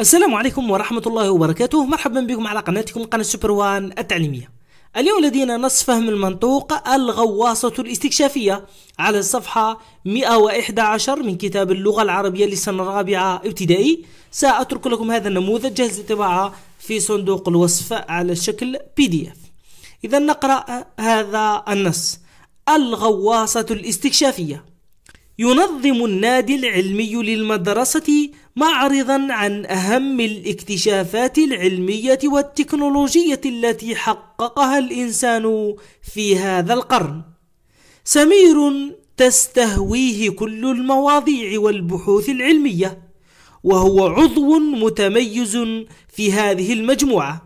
السلام عليكم ورحمة الله وبركاته مرحبا بكم على قناتكم قناة سوبر وان التعليمية اليوم لدينا نص فهم المنطوق الغواصة الاستكشافية على الصفحة 111 من كتاب اللغة العربية للسنة الرابعة ابتدائي سأترك لكم هذا النموذج جاهز للطباعة في صندوق الوصف على شكل بي دي اف إذا نقرأ هذا النص الغواصة الاستكشافية ينظم النادي العلمي للمدرسة معرضا عن أهم الاكتشافات العلمية والتكنولوجية التي حققها الإنسان في هذا القرن. سمير تستهويه كل المواضيع والبحوث العلمية، وهو عضو متميز في هذه المجموعة.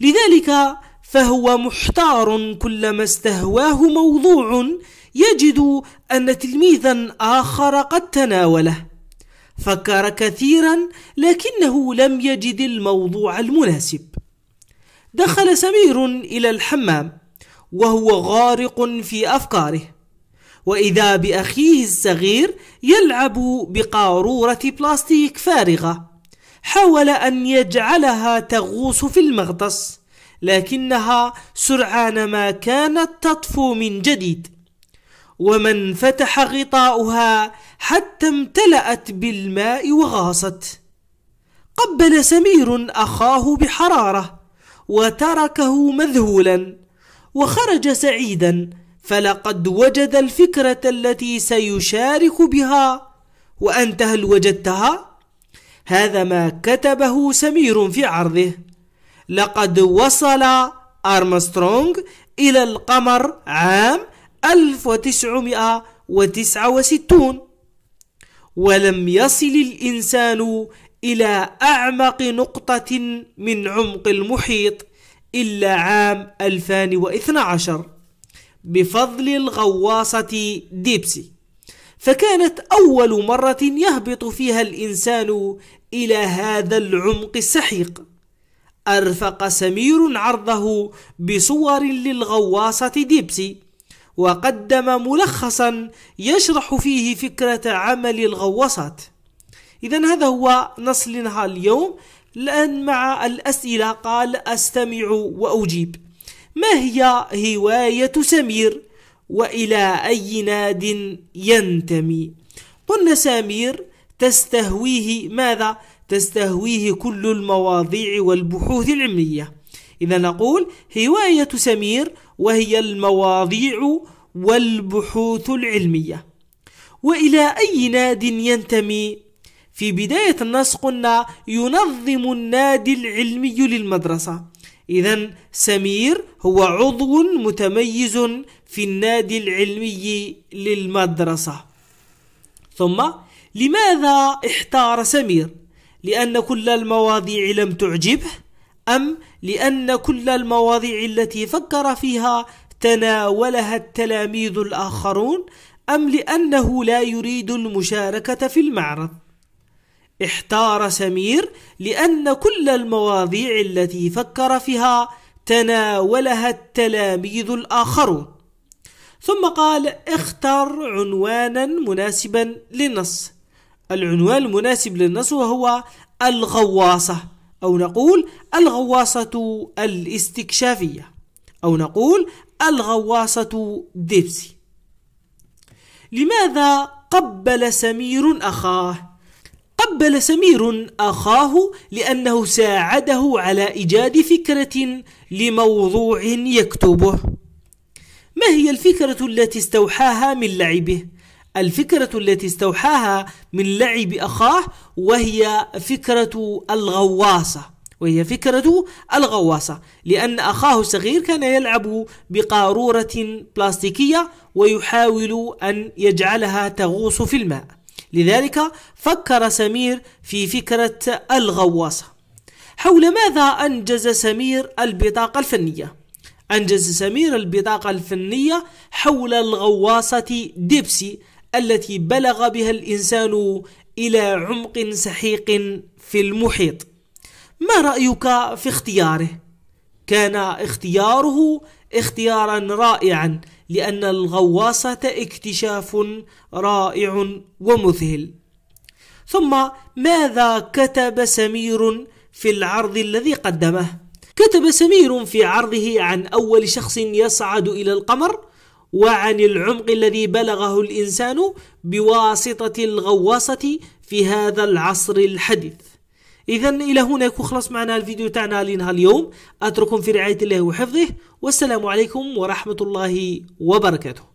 لذلك فهو محتار كلما استهواه موضوع يجد أن تلميذا آخر قد تناوله فكر كثيرا لكنه لم يجد الموضوع المناسب دخل سمير إلى الحمام وهو غارق في أفكاره وإذا بأخيه الصغير يلعب بقارورة بلاستيك فارغة حاول أن يجعلها تغوص في المغطس لكنها سرعان ما كانت تطفو من جديد وما انفتح غطاؤها حتى امتلأت بالماء وغاصت قبل سمير أخاه بحرارة وتركه مذهولا وخرج سعيدا فلقد وجد الفكرة التي سيشارك بها وأنت هل وجدتها؟ هذا ما كتبه سمير في عرضه لقد وصل أرمسترونغ إلى القمر عام 1969 ولم يصل الإنسان إلى أعمق نقطة من عمق المحيط إلا عام 2012 بفضل الغواصة ديبسي فكانت أول مرة يهبط فيها الإنسان إلى هذا العمق السحيق أرفق سمير عرضه بصور للغواصة ديبسي وقدم ملخصا يشرح فيه فكرة عمل الغواصات إذا هذا هو نص لنهار اليوم الآن مع الأسئلة قال أستمع وأجيب ما هي هواية سمير وإلى أي ناد ينتمي قلنا سمير تستهويه ماذا تستهويه كل المواضيع والبحوث العلمية إذا نقول هواية سمير وهي المواضيع والبحوث العلمية وإلى أي ناد ينتمي؟ في بداية النص قلنا ينظم النادي العلمي للمدرسة إذا سمير هو عضو متميز في النادي العلمي للمدرسة ثم لماذا احتار سمير؟ لأن كل المواضيع لم تعجبه أم لأن كل المواضيع التي فكر فيها تناولها التلاميذ الآخرون أم لأنه لا يريد المشاركة في المعرض احتار سمير لأن كل المواضيع التي فكر فيها تناولها التلاميذ الآخرون ثم قال اختر عنوانا مناسبا للنص العنوان المناسب للنص وهو الغواصة أو نقول الغواصة الاستكشافية أو نقول الغواصة ديبسي لماذا قبل سمير أخاه؟ قبل سمير أخاه لأنه ساعده على إيجاد فكرة لموضوع يكتبه ما هي الفكرة التي استوحاها من لعبه؟ الفكرة التي استوحاها من لعب أخاه وهي فكرة الغواصة وهي فكرة الغواصة لأن أخاه الصغير كان يلعب بقارورة بلاستيكية ويحاول أن يجعلها تغوص في الماء لذلك فكر سمير في فكرة الغواصة حول ماذا أنجز سمير البطاقة الفنية؟ أنجز سمير البطاقة الفنية حول الغواصة ديبسي التي بلغ بها الانسان الى عمق سحيق في المحيط ما رايك في اختياره كان اختياره اختيارا رائعا لان الغواصه اكتشاف رائع ومذهل ثم ماذا كتب سمير في العرض الذي قدمه كتب سمير في عرضه عن اول شخص يصعد الى القمر وعن العمق الذي بلغه الانسان بواسطه الغواصه في هذا العصر الحديث اذا الى هنا يخلص معنا الفيديو تاعنا لنهار اليوم اترككم في رعايه الله وحفظه والسلام عليكم ورحمه الله وبركاته